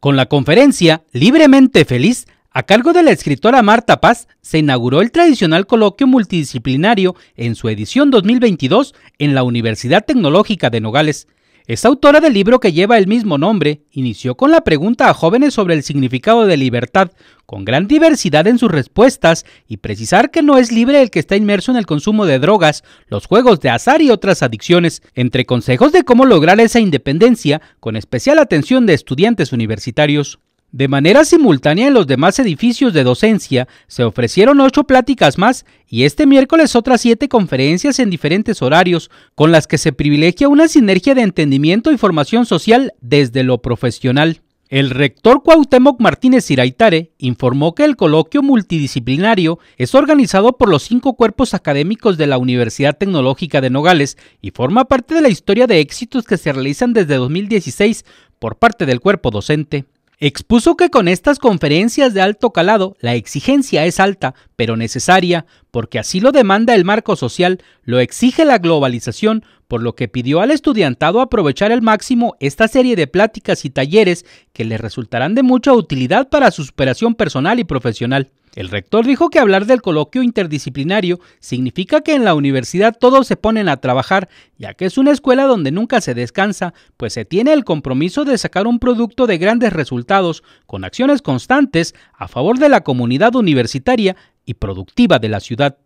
Con la conferencia Libremente Feliz, a cargo de la escritora Marta Paz, se inauguró el tradicional coloquio multidisciplinario en su edición 2022 en la Universidad Tecnológica de Nogales. Es autora del libro que lleva el mismo nombre. Inició con la pregunta a jóvenes sobre el significado de libertad, con gran diversidad en sus respuestas, y precisar que no es libre el que está inmerso en el consumo de drogas, los juegos de azar y otras adicciones, entre consejos de cómo lograr esa independencia, con especial atención de estudiantes universitarios. De manera simultánea en los demás edificios de docencia se ofrecieron ocho pláticas más y este miércoles otras siete conferencias en diferentes horarios con las que se privilegia una sinergia de entendimiento y formación social desde lo profesional. El rector Cuauhtémoc Martínez Iraitare informó que el coloquio multidisciplinario es organizado por los cinco cuerpos académicos de la Universidad Tecnológica de Nogales y forma parte de la historia de éxitos que se realizan desde 2016 por parte del cuerpo docente. Expuso que con estas conferencias de alto calado la exigencia es alta, pero necesaria, porque así lo demanda el marco social, lo exige la globalización, por lo que pidió al estudiantado aprovechar al máximo esta serie de pláticas y talleres que le resultarán de mucha utilidad para su superación personal y profesional. El rector dijo que hablar del coloquio interdisciplinario significa que en la universidad todos se ponen a trabajar, ya que es una escuela donde nunca se descansa, pues se tiene el compromiso de sacar un producto de grandes resultados, con acciones constantes a favor de la comunidad universitaria y productiva de la ciudad.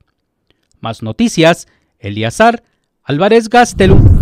Más noticias, Eliazar Álvarez Gastelum.